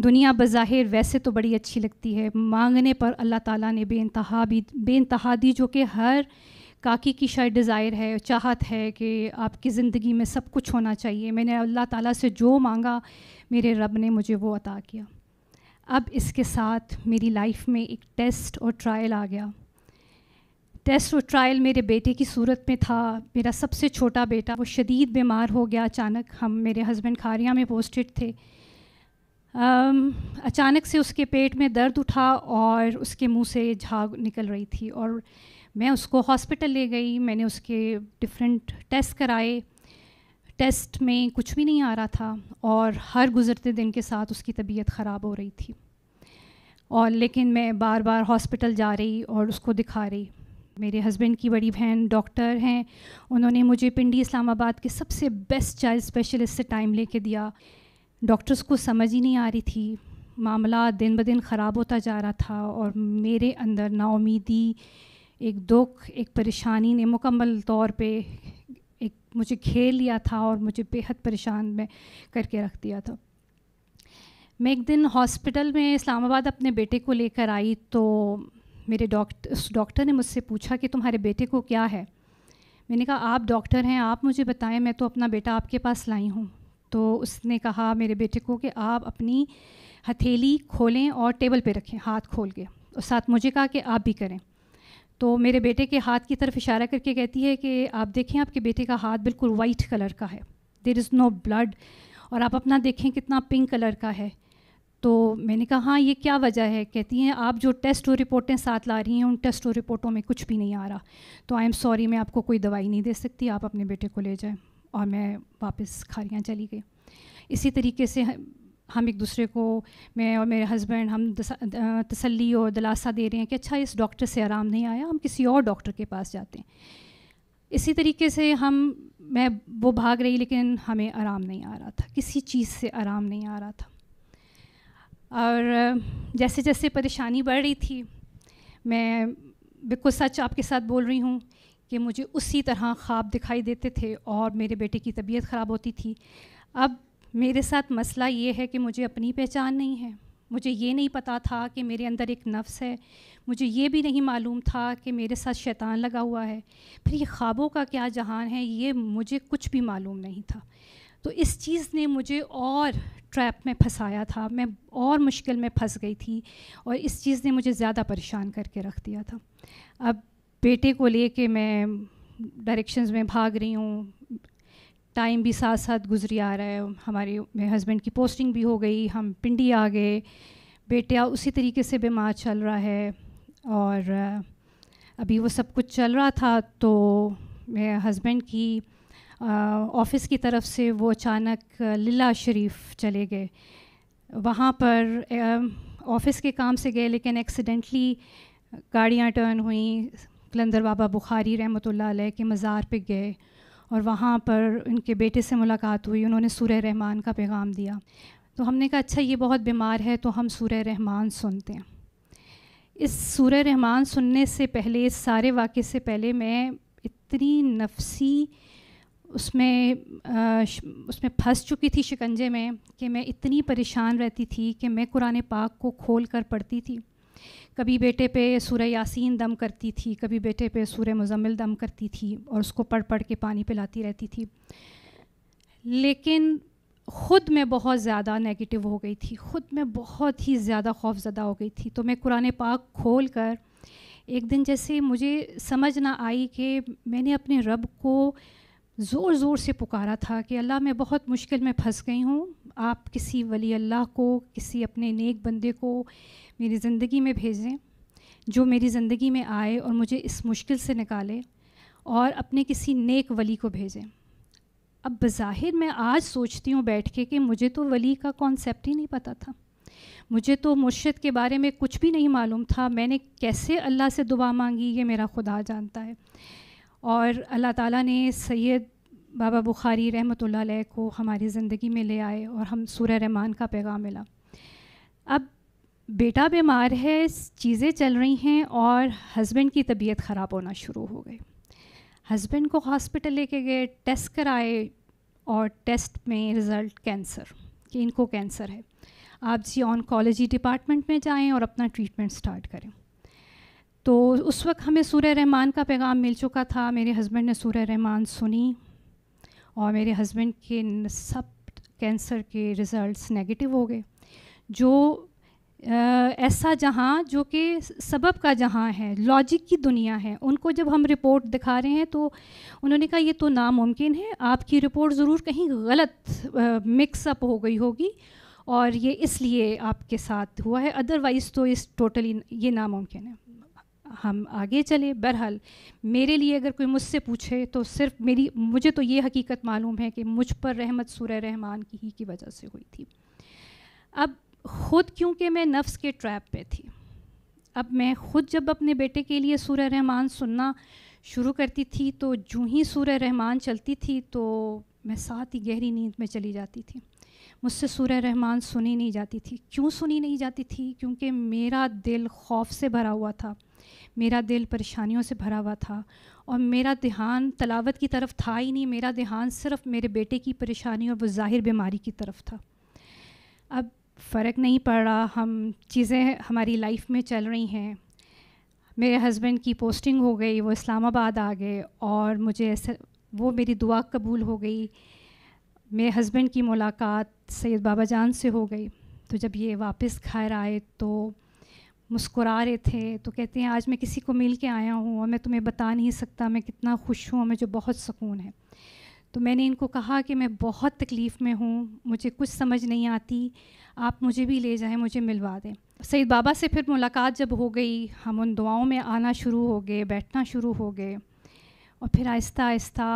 दुनिया बज़ाहिर वैसे तो बड़ी अच्छी लगती है मांगने पर अल्लाह ताला ने बेानतहा बेानतहा दी जो कि हर काकी की शायद डिज़ायर है चाहत है कि आपकी ज़िंदगी में सब कुछ होना चाहिए मैंने अल्लाह ताला से जो मांगा मेरे रब ने मुझे वो अता किया अब इसके साथ मेरी लाइफ में एक टेस्ट और ट्रायल आ गया टेस्ट और ट्रायल मेरे बेटे की सूरत में था मेरा सबसे छोटा बेटा वो शदीद बीमार हो गया अचानक हम मेरे हस्बैंड खारिया में पोस्टेड थे अचानक से उसके पेट में दर्द उठा और उसके मुंह से झाग निकल रही थी और मैं उसको हॉस्पिटल ले गई मैंने उसके डिफरेंट टेस्ट कराए टेस्ट में कुछ भी नहीं आ रहा था और हर गुज़रते दिन के साथ उसकी तबीयत ख़राब हो रही थी और लेकिन मैं बार बार हॉस्पिटल जा रही और उसको दिखा रही मेरे हस्बैंड की बड़ी बहन डॉक्टर हैं उन्होंने मुझे पिंडी इस्लामाबाद के सबसे बेस्ट चाइल्ड स्पेशलिस्ट से टाइम लेके दिया डॉक्टर्स को समझ ही नहीं आ रही थी मामला दिन ब दिन ख़राब होता जा रहा था और मेरे अंदर नाउमीदी एक दुख एक परेशानी ने मुकम्मल तौर पे एक मुझे घेर लिया था और मुझे बेहद परेशान में करके रख दिया था मैं एक दिन हॉस्पिटल में इस्लामाबाद अपने बेटे को लेकर आई तो मेरे डॉक्टर उस डॉक्टर ने मुझसे पूछा कि तुम्हारे बेटे को क्या है मैंने कहा आप डॉक्टर हैं आप मुझे बताएं मैं तो अपना बेटा आपके पास लाई हूँ तो उसने कहा मेरे बेटे को कि आप अपनी हथेली खोलें और टेबल पे रखें हाथ खोल के और साथ मुझे कहा कि आप भी करें तो मेरे बेटे के हाथ की तरफ इशारा करके कहती है कि आप देखें आपके बेटे का हाथ बिल्कुल वाइट कलर का है देर इज़ नो ब्लड और आप अपना देखें कितना पिंक कलर का है तो मैंने कहा हाँ ये क्या वजह है कहती हैं आप जो टेस्ट और रिपोर्टें साथ ला रही हैं उन टेस्ट और रिपोर्टों में कुछ भी नहीं आ रहा तो आई एम सॉरी मैं आपको कोई दवाई नहीं दे सकती आप अपने बेटे को ले जाएं और मैं वापस खारियाँ चली गई इसी तरीके से हम एक दूसरे को मैं और मेरे हस्बैंड हम तसल्ली और दिलासा दे रहे हैं कि अच्छा इस डॉक्टर से आराम नहीं आया हम किसी और डॉक्टर के पास जाते हैं इसी तरीके से हम मैं वो भाग रही लेकिन हमें आराम नहीं आ रहा था किसी चीज़ से आराम नहीं आ रहा था और जैसे जैसे परेशानी बढ़ रही थी मैं बिल्कुल सच आपके साथ बोल रही हूँ कि मुझे उसी तरह ख्वाब दिखाई देते थे और मेरे बेटे की तबीयत ख़राब होती थी अब मेरे साथ मसला ये है कि मुझे अपनी पहचान नहीं है मुझे ये नहीं पता था कि मेरे अंदर एक नफ्स है मुझे ये भी नहीं मालूम था कि मेरे साथ शैतान लगा हुआ है फिर ये ख्वाबों का क्या जहान है ये मुझे कुछ भी मालूम नहीं था तो इस चीज़ ने मुझे और ट्रैप में फंसाया था मैं और मुश्किल में फंस गई थी और इस चीज़ ने मुझे ज़्यादा परेशान करके रख दिया था अब बेटे को लेके मैं डायरेक्शंस में भाग रही हूँ टाइम भी साथ साथ गुजरी आ रहा है हमारे मेरे हस्बैंड की पोस्टिंग भी हो गई हम पिंडी आ गए बेटे उसी तरीके से बीमार चल रहा है और अभी वो सब कुछ चल रहा था तो मेरे हस्बैंड की ऑफिस की तरफ से वो अचानक लीला शरीफ चले गए वहाँ पर ऑफिस के काम से गए लेकिन एक्सीडेंटली गाड़ियाँ टर्न हुई कलंदर बाबा बुखारी रहमत के मज़ार पर गए और वहाँ पर उनके बेटे से मुलाकात हुई उन्होंने सूर्य रहमान का पैगाम दिया तो हमने कहा अच्छा ये बहुत बीमार है तो हम सूर्य रहमान सुनते हैं इस सूर्य रहमान सुनने से पहले इस सारे वाक़े से पहले मैं इतनी नफसी उसमें आ, उसमें फंस चुकी थी शिकंजे में कि मैं इतनी परेशान रहती थी कि मैं कुरान पाक को खोल कर पढ़ती थी कभी बेटे पे सूर यासीन दम करती थी कभी बेटे पे सूर मुजम्मिल दम करती थी और उसको पढ़ पढ़ के पानी पिलाती रहती थी लेकिन ख़ुद में बहुत ज़्यादा नेगेटिव हो गई थी ख़ुद में बहुत ही ज़्यादा खौफजदा हो गई थी तो मैं कुरान पाक खोल कर एक दिन जैसे मुझे समझ ना आई कि मैंने अपने रब को ज़ोर ज़ोर से पुकारा था कि अल्लाह मैं बहुत मुश्किल में फंस गई हूँ आप किसी वली अल्लाह को किसी अपने नेक बंदे को मेरी ज़िंदगी में भेजें जो मेरी ज़िंदगी में आए और मुझे इस मुश्किल से निकाले और अपने किसी नेक वली को भेजें अब बज़ाहिर मैं आज सोचती हूँ बैठ के कि मुझे तो वली का कॉन्सेप्ट ही नहीं पता था मुझे तो मुर्शद के बारे में कुछ भी नहीं मालूम था मैंने कैसे अल्लाह से दुआ मांगी ये मेरा खुदा जानता है और अल्लाह ताला ने सैयद बाबा बुखारी रहमत को हमारी ज़िंदगी में ले आए और हम सूर्य रहमान का पैगाम मिला अब बेटा बीमार है चीज़ें चल रही हैं और हस्बैंड की तबीयत ख़राब होना शुरू हो गई हस्बैंड को हॉस्पिटल लेके गए टेस्ट कराए और टेस्ट में रिज़ल्ट कैंसर कि इनको कैंसर है आप जी ऑनकोलॉजी डिपार्टमेंट में जाएं और अपना ट्रीटमेंट स्टार्ट करें तो उस वक्त हमें सूर्य रहमान का पैगाम मिल चुका था मेरे हस्बैंड ने सूर्य रहमान सुनी और मेरे हस्बैंड के सब कैंसर के रिज़ल्ट्स नेगेटिव हो गए जो ऐसा जहाँ जो कि सबब का जहाँ है लॉजिक की दुनिया है उनको जब हम रिपोर्ट दिखा रहे हैं तो उन्होंने कहा ये तो नामुमकिन है आपकी रिपोर्ट ज़रूर कहीं गलत मिक्सअप हो गई होगी और ये इसलिए आपके साथ हुआ है अदरवाइज़ तो इस टोटली ये नामुमकिन है हम आगे चले बहरहाल मेरे लिए अगर कोई मुझसे पूछे तो सिर्फ मेरी मुझे तो ये हकीकत मालूम है कि मुझ पर रहमत सूर्य रहमान की ही की वजह से हुई थी अब ख़ुद क्योंकि मैं नफ्स के ट्रैप पे थी अब मैं ख़ुद जब अपने बेटे के लिए सूर्य रहमान सुनना शुरू करती थी तो जूँ ही सूर्य रहमान चलती थी तो मैं साथ ही गहरी नींद में चली जाती थी मुझसे सूर्य रहमान सुनी नहीं जाती थी क्यों सुनी नहीं जाती थी क्योंकि मेरा दिल खौफ से भरा हुआ था मेरा दिल परेशानियों से भरा हुआ था और मेरा ध्यान तलावत की तरफ था ही नहीं मेरा ध्यान सिर्फ मेरे बेटे की परेशानी और वो ज़ाहिर बीमारी की तरफ था अब फ़र्क नहीं पड़ रहा हम चीज़ें हमारी लाइफ में चल रही हैं मेरे हस्बैंड की पोस्टिंग हो गई वो इस्लामाबाद आ गए और मुझे ऐसे वो मेरी दुआ कबूल हो गई मेरे हस्बैंड की मुलाकात सैयद बाबा जान से हो गई तो जब ये वापस घर आए तो मुस्कुरा रहे थे तो कहते हैं आज मैं किसी को मिल के आया हूँ और मैं तुम्हें बता नहीं सकता मैं कितना खुश हूँ मुझे बहुत सुकून है तो मैंने इनको कहा कि मैं बहुत तकलीफ़ में हूँ मुझे कुछ समझ नहीं आती आप मुझे भी ले जाएं मुझे मिलवा दें सईद बाबा से फिर मुलाकात जब हो गई हम उन दुआओं में आना शुरू हो गए बैठना शुरू हो गए और फिर आहिस्ता आहिस्ता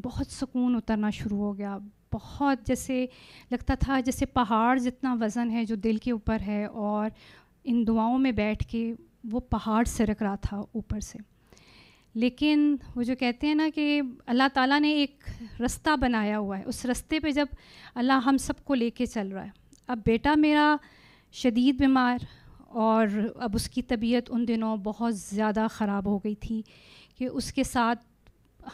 बहुत सुकून उतरना शुरू हो गया बहुत जैसे लगता था जैसे पहाड़ जितना वज़न है जो दिल के ऊपर है और इन दुआओं में बैठ के वो पहाड़ सरक रहा था ऊपर से लेकिन वो जो कहते हैं ना कि अल्लाह ताला ने एक रास्ता बनाया हुआ है उस रास्ते पे जब अल्लाह हम सबको लेके चल रहा है अब बेटा मेरा शदीद बीमार और अब उसकी तबीयत उन दिनों बहुत ज़्यादा ख़राब हो गई थी कि उसके साथ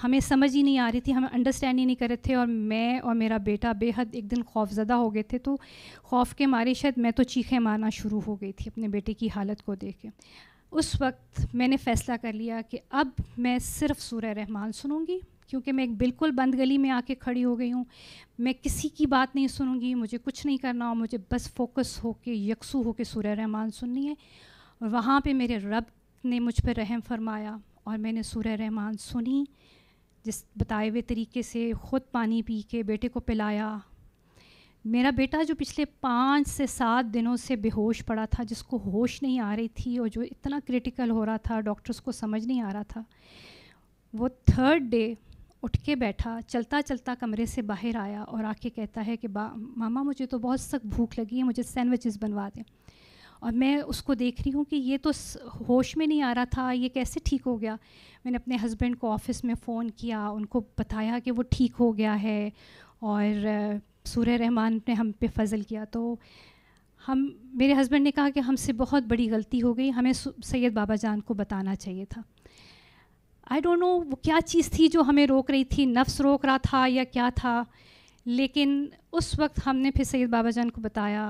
हमें समझ ही नहीं आ रही थी हम अंडरस्टैंड ही नहीं कर रहे थे और मैं और मेरा बेटा बेहद एक दिन खौफजदा हो गए थे तो खौफ के मारे शायद मैं तो चीखें मारना शुरू हो गई थी अपने बेटे की हालत को देख के उस वक्त मैंने फ़ैसला कर लिया कि अब मैं सिर्फ सूर्य रहमान सुनूंगी क्योंकि मैं एक बिल्कुल बंद गली में आके खड़ी हो गई हूँ मैं किसी की बात नहीं सुनूंगी मुझे कुछ नहीं करना और मुझे बस फोकस के यकसू के सूर्य रहमान सुननी है और वहाँ पर मेरे रब ने मुझ पर रहम फरमाया और मैंने सूर्य रहमान सुनी जिस बताए हुए तरीके से ख़ुद पानी पी के बेटे को पिलाया मेरा बेटा जो पिछले पाँच से सात दिनों से बेहोश पड़ा था जिसको होश नहीं आ रही थी और जो इतना क्रिटिकल हो रहा था डॉक्टर्स को समझ नहीं आ रहा था वो थर्ड डे उठ के बैठा चलता चलता कमरे से बाहर आया और आके कहता है कि मामा मुझे तो बहुत सख्त भूख लगी है मुझे सैंडविचेस बनवा दें और मैं उसको देख रही हूँ कि ये तो होश में नहीं आ रहा था ये कैसे ठीक हो गया मैंने अपने हस्बैंड को ऑफिस में फ़ोन किया उनको बताया कि वो ठीक हो गया है और सूर्य रहमान ने हम पे फजल किया तो हम मेरे हस्बैंड ने कहा कि हमसे बहुत बड़ी गलती हो गई हमें सैयद बाबा जान को बताना चाहिए था आई डोंट नो वो क्या चीज़ थी जो हमें रोक रही थी नफ्स रोक रहा था या क्या था लेकिन उस वक्त हमने फिर सैयद बाबा जान को बताया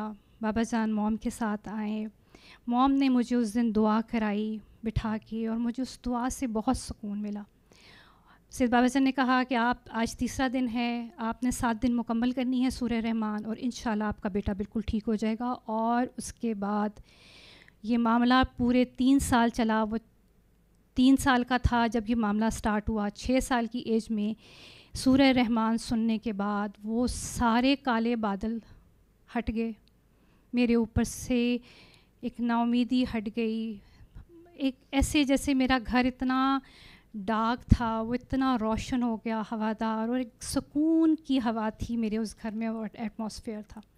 बाबा जान मोम के साथ आए मोम ने मुझे उस दिन दुआ कराई बिठा के और मुझे उस दुआ से बहुत सुकून मिला सिर्फ बाबा जान ने कहा कि आप आज तीसरा दिन है आपने सात दिन मुकम्मल करनी है सूर्य रहमान और इन आपका बेटा बिल्कुल ठीक हो जाएगा और उसके बाद ये मामला पूरे तीन साल चला वो तीन साल का था जब ये मामला स्टार्ट हुआ छः साल की एज में सूर्य रहमान सुनने के बाद वो सारे काले बादल हट गए मेरे ऊपर से एक नाउमीदी हट गई एक ऐसे जैसे मेरा घर इतना डार्क था वो इतना रोशन हो गया हवादार और एक सुकून की हवा थी मेरे उस घर में और एटमोसफियर था